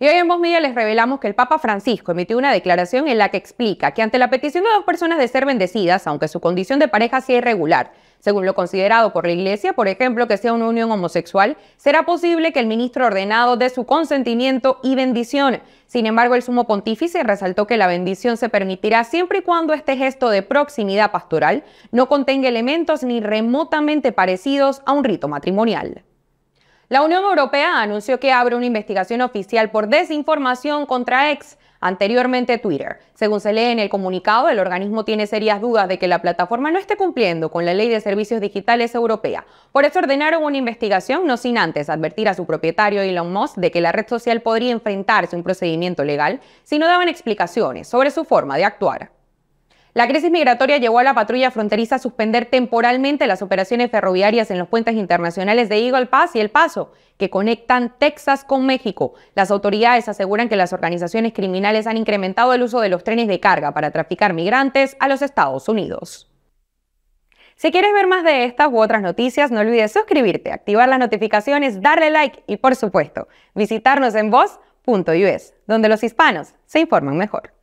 Y hoy en Voz Media les revelamos que el Papa Francisco emitió una declaración en la que explica que ante la petición de dos personas de ser bendecidas, aunque su condición de pareja sea irregular, según lo considerado por la Iglesia, por ejemplo, que sea una unión homosexual, será posible que el ministro ordenado dé su consentimiento y bendición. Sin embargo, el sumo pontífice resaltó que la bendición se permitirá siempre y cuando este gesto de proximidad pastoral no contenga elementos ni remotamente parecidos a un rito matrimonial. La Unión Europea anunció que abre una investigación oficial por desinformación contra ex anteriormente Twitter. Según se lee en el comunicado, el organismo tiene serias dudas de que la plataforma no esté cumpliendo con la Ley de Servicios Digitales Europea. Por eso ordenaron una investigación, no sin antes advertir a su propietario Elon Musk de que la red social podría enfrentarse a un procedimiento legal si no daban explicaciones sobre su forma de actuar. La crisis migratoria llevó a la patrulla fronteriza a suspender temporalmente las operaciones ferroviarias en los puentes internacionales de Eagle Pass y El Paso, que conectan Texas con México. Las autoridades aseguran que las organizaciones criminales han incrementado el uso de los trenes de carga para traficar migrantes a los Estados Unidos. Si quieres ver más de estas u otras noticias, no olvides suscribirte, activar las notificaciones, darle like y, por supuesto, visitarnos en voz.us, donde los hispanos se informan mejor.